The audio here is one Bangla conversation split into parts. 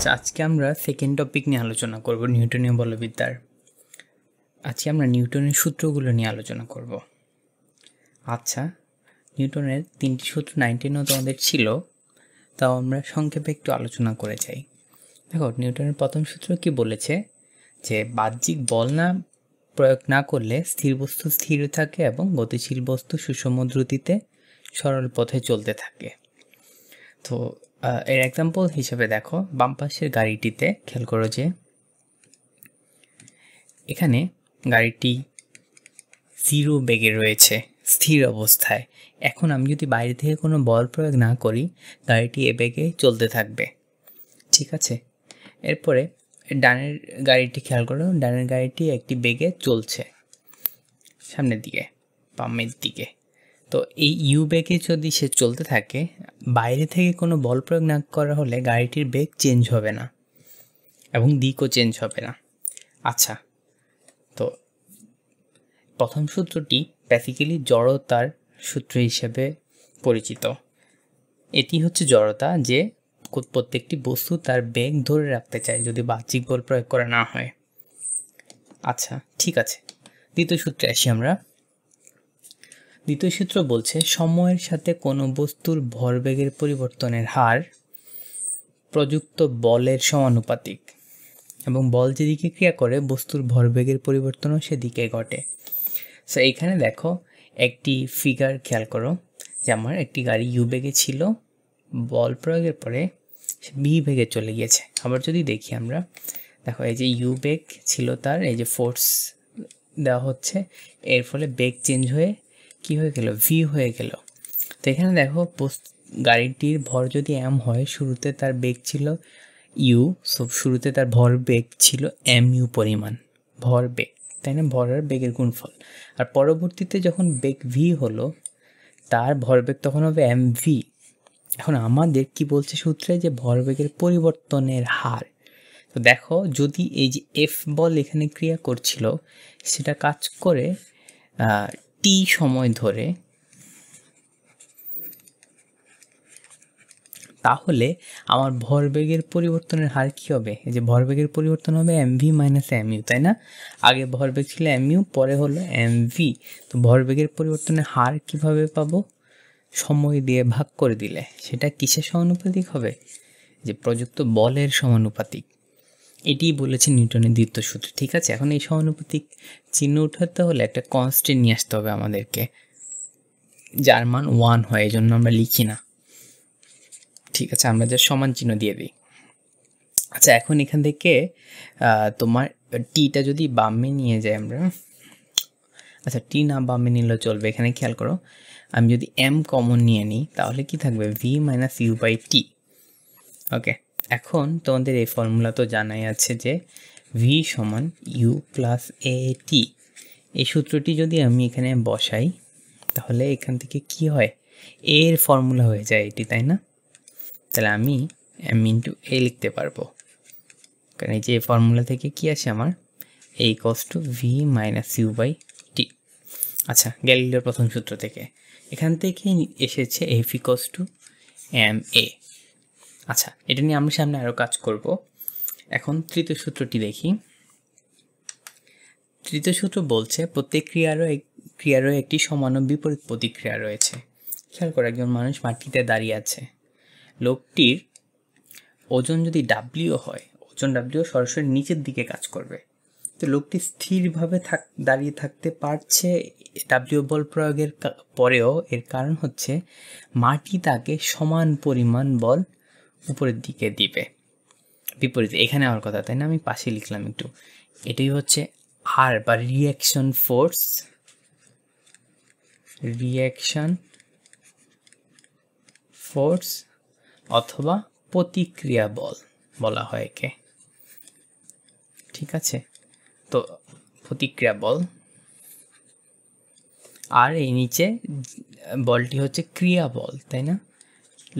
আচ্ছা আজকে আমরা সেকেন্ড টপিক নিয়ে আলোচনা করব নিউটনীয় বলবিদ্যার আজকে আমরা নিউটনের সূত্রগুলো নিয়ে আলোচনা করব আচ্ছা নিউটনের তিনটি সূত্র নাইনটিনও তোমাদের ছিল তাও আমরা সংক্ষেপে একটু আলোচনা করে যাই দেখো নিউটনের প্রথম সূত্র কি বলেছে যে বাহ্যিক বল না প্রয়োগ না করলে স্থির বস্তু স্থির থাকে এবং গতিশীল বস্তু সুষম দ্রুতিতে সরল পথে চলতে থাকে তো এর এক্সাম্পল হিসেবে দেখো বাম পাশের গাড়িটিতে খেয়াল করো যে এখানে গাড়িটি জিরো বেগে রয়েছে স্থির অবস্থায় এখন আমি যদি বাইরে থেকে কোনো বল প্রয়োগ না করি গাড়িটি এ বেগে চলতে থাকবে ঠিক আছে এরপরে ডানের গাড়িটি খেয়াল করো ডানের গাড়িটি একটি বেগে চলছে সামনের দিকে বামের দিকে তো এই ইউ বেগে যদি সে চলতে থাকে বাইরে থেকে কোনো বল প্রয়োগ না করা হলে গাড়িটির বেগ চেঞ্জ হবে না এবং দিকও চেঞ্জ হবে না আচ্ছা তো প্রথম সূত্রটি বেসিক্যালি জড়তার সূত্র হিসেবে পরিচিত এটি হচ্ছে জড়তা যে প্রত্যেকটি বস্তু তার বেগ ধরে রাখতে চায় যদি বাহ্যিক বল প্রয়োগ করা না হয় আচ্ছা ঠিক আছে দ্বিতীয় সূত্রে আসি আমরা দ্বিতীয় সূত্র বলছে সময়ের সাথে কোনো বস্তুর ভরবেগের পরিবর্তনের হার প্রযুক্ত বলের সমানুপাতিক এবং বল যেদিকে ক্রিয়া করে বস্তুর ভরবেগের পরিবর্তনও সেদিকে ঘটে সো এইখানে দেখো একটি ফিগার খেয়াল করো যে আমার একটি গাড়ি ইউ বেগে ছিল বল প্রয়োগের পরে বি বেগে চলে গিয়েছে আবার যদি দেখি আমরা দেখো এই যে ইউ বেগ ছিল তার এই যে ফোর্স দেওয়া হচ্ছে এর ফলে বেগ চেঞ্জ হয়ে কি হয়ে গেল ভি হয়ে গেল তো এখানে দেখো গাড়িটির ভর যদি এম হয় শুরুতে তার বেগ ছিল ইউ সো শুরুতে তার ভর বেগ ছিল এম ইউ পরিমাণ ভর বেগ তাই না ভরের বেগের গুণফল আর পরবর্তীতে যখন বেগ ভি হলো তার ভরবেগ তখন হবে এম ভি এখন আমাদের কি বলছে সূত্রে যে ভরবেগের পরিবর্তনের হার তো দেখো যদি এই যে এফ বল এখানে ক্রিয়া করছিল সেটা কাজ করে টি সময় ধরে তাহলে আমার ভরবেগের পরিবর্তনের হার কী হবে এই যে ভরবেগের পরিবর্তন হবে M V minus M U তাই না আগে ভরবেগ ছিল এম ইউ পরে হলো এম ভি তো ভরবেগের পরিবর্তনের হার কিভাবে পাবো সময় দিয়ে ভাগ করে দিলে সেটা কিসের সমানুপাতিক হবে যে প্রযুক্ত বলের সমানুপাতিক এটি বলেছে নিউটনের দ্বিতীয় সূত্র ঠিক আছে এখন এই সহানুভূতিক চিহ্ন উঠাতে হলে একটা কনস্ট্যান্ট নিয়ে আসতে হবে আমাদেরকে যার মান ওয়ান হয় এই জন্য আমরা লিখি না ঠিক আছে আমরা যা সমান চিহ্ন দিয়ে দিই আচ্ছা এখন এখান থেকে তোমার টিটা যদি বামে নিয়ে যাই আমরা আচ্ছা টি না বামে নিলেও চলবে এখানে খেয়াল করো আমি যদি এম কমন নিয়ে নিই তাহলে কি থাকবে v minus u by t okay এখন তোমাদের এই ফর্মুলা তো জানাই আছে যে ভি সমান ইউ প্লাস এ টি এই সূত্রটি যদি আমি এখানে বসাই তাহলে এখান থেকে কি হয় এর ফর্মুলা হয়ে যায় এটি তাই না তাহলে আমি এম ইন্টু এ লিখতে পারবো কারণ এই যে ফর্মুলা থেকে কি আসে আমার এই equals to v minus u by t আচ্ছা গ্যালিলিওর প্রথম সূত্র থেকে এখান থেকে এসেছে F equals to m a আচ্ছা এটা নিয়ে আমি সামনে আরও কাজ করব এখন তৃতীয় সূত্রটি দেখি তৃতীয় সূত্র বলছে প্রত্যেক ক্রিয়ারও এক ক্রিয়ারও একটি সমান বিপরীত প্রতিক্রিয়া রয়েছে খেয়াল করে একজন মানুষ মাটিতে দাঁড়িয়ে আছে লোকটির ওজন যদি ডাব্লিউ হয় ওজন ডাব্লিউ সরাসরি নিচের দিকে কাজ করবে তো লোকটি স্থিরভাবে থাক দাঁড়িয়ে থাকতে পারছে ডাব্লিউ বল প্রয়োগের পরেও এর কারণ হচ্ছে মাটি তাকে সমান পরিমাণ বল উপরের দিকে দিবে বিপরীতে এখানে আমার কথা তাই না আমি পাশে লিখলাম একটু এটাই হচ্ছে আর বা রিয়াকশন ফোর্স রিয়াকশন ফোর্স অথবা প্রতিক্রিয়া বল বলা হয় একে ঠিক আছে তো প্রতিক্রিয়া বল আর এই নিচে বলটি হচ্ছে ক্রিয়া বল তাই না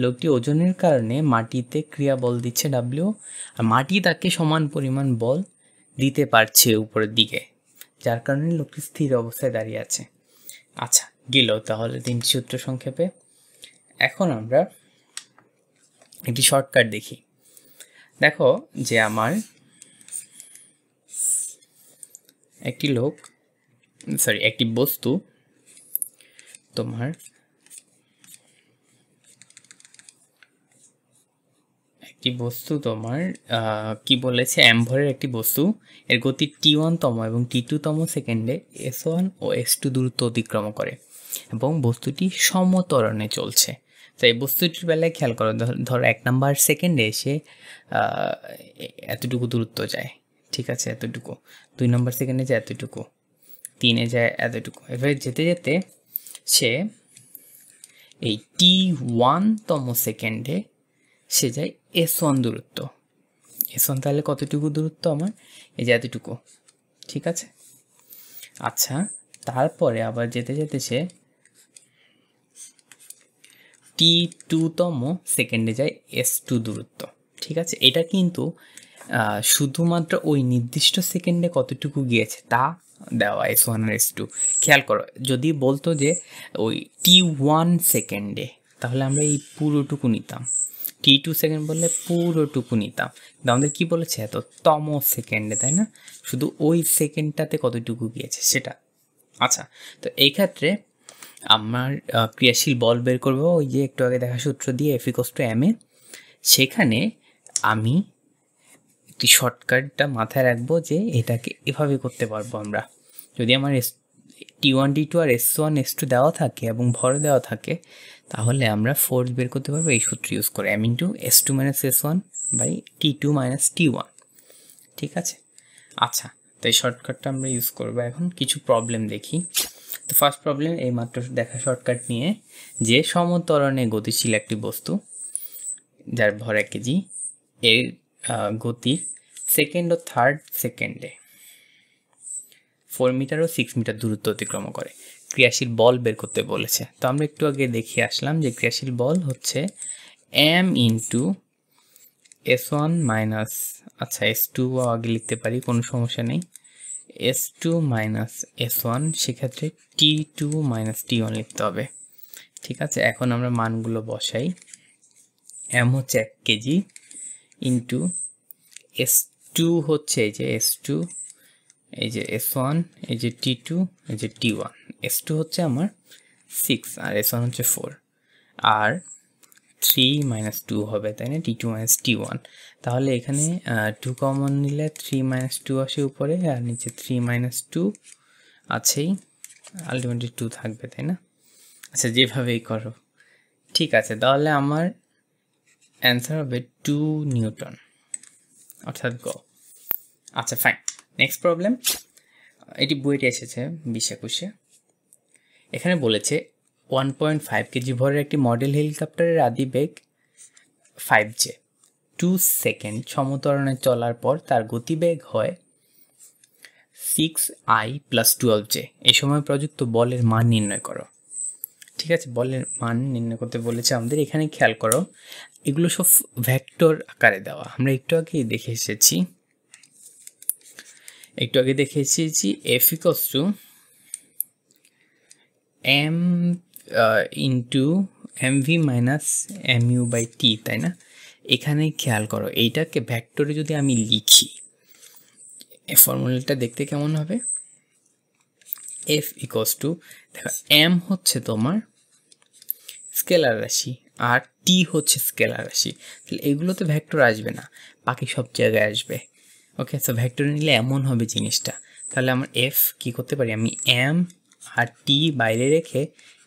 লোকটি ওজনের কারণে মাটিতে ক্রিয়া বল দিচ্ছে ডাব্লিউ আর মাটি তাকে সমান পরিমাণ বল দিতে পারছে উপরের দিকে যার কারণে লোকটি স্থির অবস্থায় দাঁড়িয়ে আছে আচ্ছা গেল তাহলে তিন সূত্র সংক্ষেপে এখন আমরা একটি শর্টকাট দেখি দেখো যে আমার একটি লোক সরি একটি বস্তু তোমার একটি বস্তু তোমার কি বলেছে অ্যাম্ভরের একটি বস্তু এর গতি টি ওয়ানতম এবং টি টুতম সেকেন্ডে এস ওয়ান ও এস টু দূরত্ব অতিক্রম করে এবং বস্তুটি সমতরণে চলছে তো এই বস্তুটির বেলায় খেয়াল করো ধরো এক নাম্বার সেকেন্ডে এসে এতটুকু দূরত্ব যায় ঠিক আছে এতটুকু দুই নম্বর সেকেন্ডে যায় এতটুকু তিনে যায় এতটুকু এবারে যেতে যেতে সে এই টি ওয়ানতম সেকেন্ডে সে যায় এস ওয়ান দূরত্ব এস ওয়ান তাহলে কতটুকু দূরত্ব আমার এই যে এতটুকু ঠিক আছে আচ্ছা তারপরে আবার যেতে যেতে সে টি টুতম সেকেন্ডে যায় এস টু দূরত্ব ঠিক আছে এটা কিন্তু শুধুমাত্র ওই নির্দিষ্ট সেকেন্ডে কতটুকু গিয়েছে তা দেওয়া এস ওয়ান আর এস টু খেয়াল করো যদি বলতো যে ওই টি ওয়ান সেকেন্ডে তাহলে আমরা এই পুরোটুকু নিতাম টি টু সেকেন্ড বললে পুরোটুকু নিতাম কিন্তু আমাদের কী বলেছে এত তম সেকেন্ডে তাই না শুধু ওই সেকেন্ডটাতে কতটুকু গিয়েছে সেটা আচ্ছা তো এই ক্ষেত্রে আমার ক্রিয়াশীল বল বের করবো ওই যে একটু আগে দেখা সূত্র দিয়ে এফিকোস টু এম এ সেখানে আমি একটি শর্টকাটটা মাথায় রাখবো যে এটাকে এভাবে করতে পারবো আমরা যদি আমার টি ওয়ান ডি টু আর এস ওয়ান এস টু দেওয়া থাকে এবং ভর দেওয়া থাকে তাহলে আমরা ফোর্স বের করতে পারবো এই সূত্র ইউজ করে m into s two minus s one by t two minus t one ঠিক আছে আচ্ছা তো এই শর্টকাটটা আমরা ইউজ করবো এখন কিছু প্রবলেম দেখি তো ফার্স্ট প্রবলেম এই মাত্র দেখা শর্টকাট নিয়ে যে সমতরণে গতিশীল একটি বস্তু যার ভর এক কেজি এর গতির সেকেন্ড ও থার্ড সেকেন্ডে ফোর মিটার ও সিক্স মিটার দূরত্ব অতিক্রম করে ক্রিয়াশীল বল বের করতে বলেছে তো আমরা একটু আগে দেখে আসলাম যে ক্রিয়াশীল বল হচ্ছে m into s one minus আচ্ছা এস টু আগে লিখতে পারি কোনো সমস্যা নেই s two minus s one সেক্ষেত্রে t two minus t one লিখতে হবে ঠিক আছে এখন আমরা মানগুলো বসাই এম হচ্ছে এক কেজি ইন্টু এস টু হচ্ছে এই যে এস টু এই যে এস ওয়ান এই যে টি টু এই যে টি ওয়ান এস টু হচ্ছে আমার সিক্স আর এস ওয়ান হচ্ছে ফোর আর থ্রি মাইনাস টু হবে তাই না t two minus t one তাহলে এখানে টু কমন নিলে থ্রি মাইনাস টু আসে উপরে আর নিচে থ্রি মাইনাস টু আছেই আলটিমেটলি টু থাকবে তাই না আচ্ছা যেভাবেই করো ঠিক আছে তাহলে আমার অ্যান্সার হবে টু নিউটন অর্থাৎ গ আচ্ছা ফাইন নেক্সট প্রবলেম এটি বইটি এসেছে বিশ একুশে এখানে বলেছে ওয়ান পয়েন্ট ফাইভ কেজি ভরের একটি মডেল হেলিকপ্টারের আদি বেগ ফাইভ জে টু সেকেন্ড সমতরণে চলার পর তার গতিবেগ হয় six i plus twelve j এই সময় প্রযুক্ত বলের মান নির্ণয় করো ঠিক আছে বলের মান নির্ণয় করতে বলেছে আমাদের এখানে খেয়াল করো এগুলো সব ভ্যাক্টর আকারে দেওয়া আমরা একটু আগেই দেখে এসেছি একটু আগে দেখেছি যে F equals to m into m V minus M u by t তাই না এখানে খেয়াল করো এইটাকে ভ্যাক্টরে যদি আমি লিখি ফর্মুলাটা দেখতে কেমন হবে এফ ইকোয়াস টু দেখো এম হচ্ছে তোমার স্কেলার রাশি আর টি হচ্ছে স্কেলার রাশি তাহলে এগুলোতে ভ্যাক্টর আসবে না বাকি সব জায়গায় আসবে ওকে সো ভেক্টর নিলে এমন হবে জিনিসটা তাহলে আমার এফ কি করতে পারি আমি এম আর টি বাইরে রেখে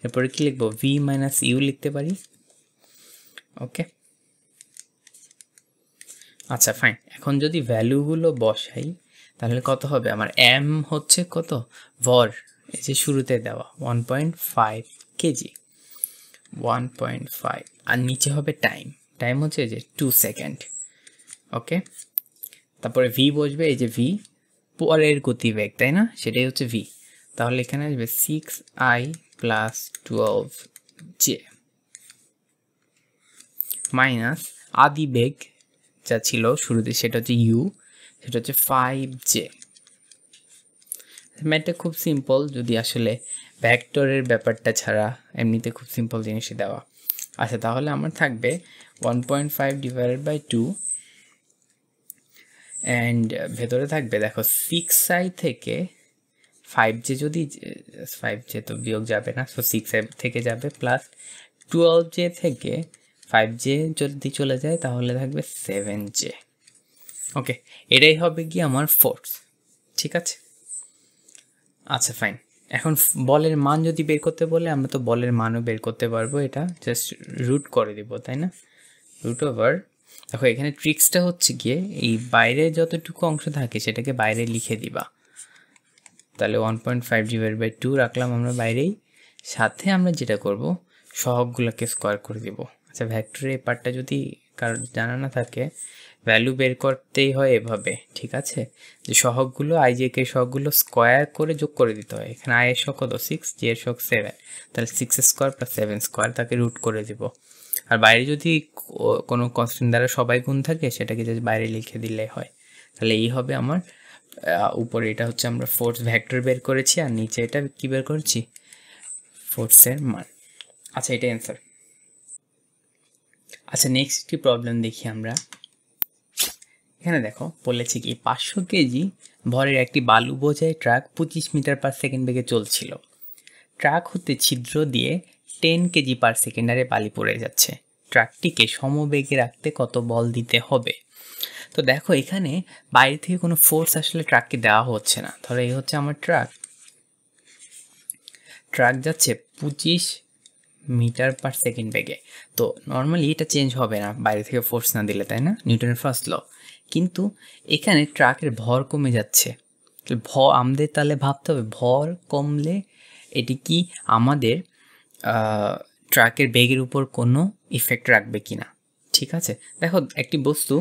এরপরে কি লিখবো ভি মাইনাস ইউ লিখতে পারি ওকে আচ্ছা ফাইন এখন যদি ভ্যালুগুলো বসাই তাহলে কত হবে আমার এম হচ্ছে কত ভর এই যে শুরুতে দেওয়া one point five kg one point five আর নিচে হবে টাইম টাইম হচ্ছে যে টু সেকেন্ড ওকে তারপরে ভি বসবে এই যে ভি পরের গতিবেগ তাই না সেটাই হচ্ছে ভি তাহলে এখানে আসবে six i plus twelve j minus আদি বেগ যা ছিল শুরুতে সেটা হচ্ছে ইউ সেটা হচ্ছে ফাইভ জে ম্যাটটা খুব সিম্পল যদি আসলে ভ্যাক্টরের ব্যাপারটা ছাড়া এমনিতে খুব সিম্পল জিনিসই দেওয়া আচ্ছা তাহলে আমার থাকবে one point five divided by two and uh, ভেতরে থাকবে দেখো সিক্স আই থেকে ফাইভ জে যদি ফাইভ জে তো বিয়োগ যাবে না সো সিক্স আই থেকে যাবে প্লাস টুয়েলভ জে থেকে ফাইভ জে যদি চলে যায় তাহলে থাকবে সেভেন জে ওকে এটাই হবে কি আমার ফোর্স ঠিক আছে আচ্ছা ফাইন এখন বলের মান যদি বের করতে বলে আমরা তো বলের মানও বের করতে পারবো এটা জাস্ট রুট করে দিব তাই না রুট ওভার দেখো এখানে ট্রিক্সটা হচ্ছে গিয়ে এই বাইরে যতটুকু অংশ থাকে সেটাকে বাইরে লিখে দিবা তাহলে one point five divide by two রাখলাম আমরা বাইরেই সাথে আমরা যেটা করব সহগগুলোকে স্কোয়ার করে দিব আচ্ছা ভ্যাক্টরের এই পার্টটা যদি কারোর জানা না থাকে ভ্যালু বের করতেই হয় এভাবে ঠিক আছে যে সহগগুলো আই জে কে সহগগুলো স্কোয়ার করে যোগ করে দিতে হয় এখানে আই এর শখ কত সিক্স জে এর শখ সেভেন তাহলে six square plus seven square তাকে রুট করে দিব আর বাইরে যদি কোনো কনস্ট্যান্ট দ্বারা সবাই গুণ থাকে সেটাকে যদি বাইরে লিখে দিলে হয় তাহলে এই হবে আমার উপরে এটা হচ্ছে আমরা ফোর্স ভ্যাক্টর বের করেছি আর নিচে এটা কী বের করেছি ফোর্সের মান আচ্ছা এটা অ্যান্সার আচ্ছা নেক্সট একটি প্রবলেম দেখি আমরা এখানে দেখো বলেছে কি পাঁচশো কেজি ভরের একটি বালু বোঝায় ট্রাক পঁচিশ মিটার পার সেকেন্ড বেগে চলছিল ট্রাক হতে ছিদ্র দিয়ে টেন কেজি পার সেকেন্ডারে বালি পড়ে যাচ্ছে ট্রাকটিকে সমবেগে রাখতে কত বল দিতে হবে তো দেখো এখানে বাইরে থেকে কোনো ফোর্স আসলে ট্রাককে দেওয়া হচ্ছে না ধরো এই হচ্ছে আমার ট্রাক ট্রাক যাচ্ছে পঁচিশ মিটার পার সেকেন্ড বেগে তো নর্মালি এটা চেঞ্জ হবে না বাইরে থেকে ফোর্স না দিলে তাই না নিউটনের ফার্স্ট ল কিন্তু এখানে ট্রাকের ভর কমে যাচ্ছে ভ আমাদের তাহলে ভাবতে হবে ভর কমলে এটি কি আমাদের ট্রাকের বেগের উপর কোনো ইফেক্ট রাখবে কি না ঠিক আছে দেখো একটি বস্তু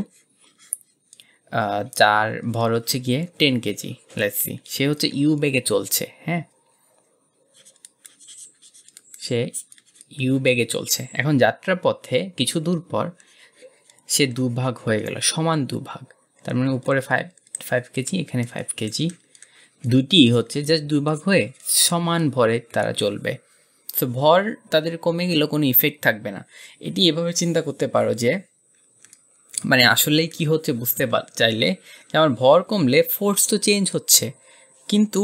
যার ভর হচ্ছে গিয়ে টেন কেজি লেসি সে হচ্ছে ইউ বেগে চলছে হ্যাঁ সে ইউ বেগে চলছে এখন যাত্রা পথে কিছু দূর পর সে দুভাগ হয়ে গেল সমান দুভাগ তার মানে উপরে ফাইভ ফাইভ কেজি এখানে ফাইভ কেজি দুটি হচ্ছে জাস্ট দুভাগ হয়ে সমান ভরে তারা চলবে তো ভর তাদের কমে গেলেও কোনো ইফেক্ট থাকবে না এটি এভাবে চিন্তা করতে পারো যে মানে আসলেই কি হচ্ছে বুঝতে চাইলে যে আমার ভর কমলে ফোর্স তো চেঞ্জ হচ্ছে কিন্তু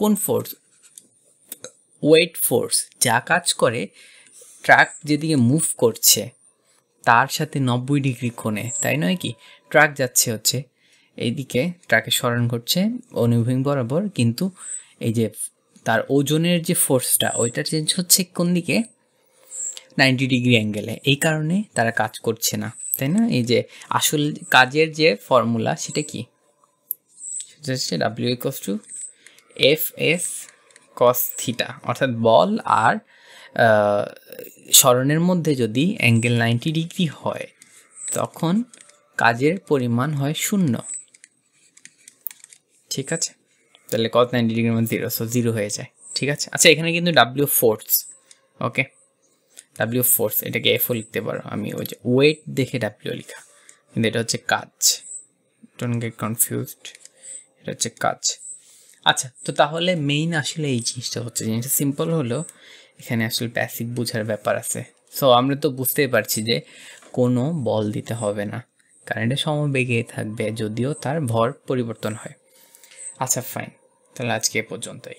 কোন ফোর্স ওয়েট ফোর্স যা কাজ করে ট্রাক যেদিকে মুভ করছে তার সাথে নব্বই ডিগ্রি কোণে তাই নয় কি ট্রাক যাচ্ছে হচ্ছে এইদিকে ট্রাকে স্মরণ করছে অনুভূমি বরাবর কিন্তু এই যে তার ওজনের যে ফোর্সটা ওইটা চেঞ্জ হচ্ছে কোন দিকে নাইনটি ডিগ্রি অ্যাঙ্গেলে এই কারণে তারা কাজ করছে না তাই না এই যে আসল কাজের যে ফর্মুলা সেটা কি সেটা হচ্ছে W equals to F s cos theta অর্থাৎ বল আর স্মরণের মধ্যে যদি অ্যাঙ্গেল নাইনটি ডিগ্রি হয় তখন কাজের পরিমাণ হয় শূন্য ঠিক আছে তাহলে কত নাইনটি ডিগ্রির মান জিরো সো জিরো হয়ে যায় ঠিক আছে আচ্ছা এখানে কিন্তু W force okay W force এটাকে এফও লিখতে পারো আমি ওই যে ওয়েট দেখে ডাব্লিউ লিখা কিন্তু এটা হচ্ছে কাজ ডোন্ট গেট কনফিউজড এটা হচ্ছে কাজ আচ্ছা তো তাহলে মেইন আসলে এই জিনিসটা হচ্ছে জিনিসটা সিম্পল হলো এখানে আসলে প্যাসিক বোঝার ব্যাপার আছে সো আমরা তো বুঝতেই পারছি যে কোনো বল দিতে হবে না কারণ এটা সমবেগে থাকবে যদিও তার ভর পরিবর্তন হয় আচ্ছা ফাইন তাহলে আজকে এ পর্যন্তই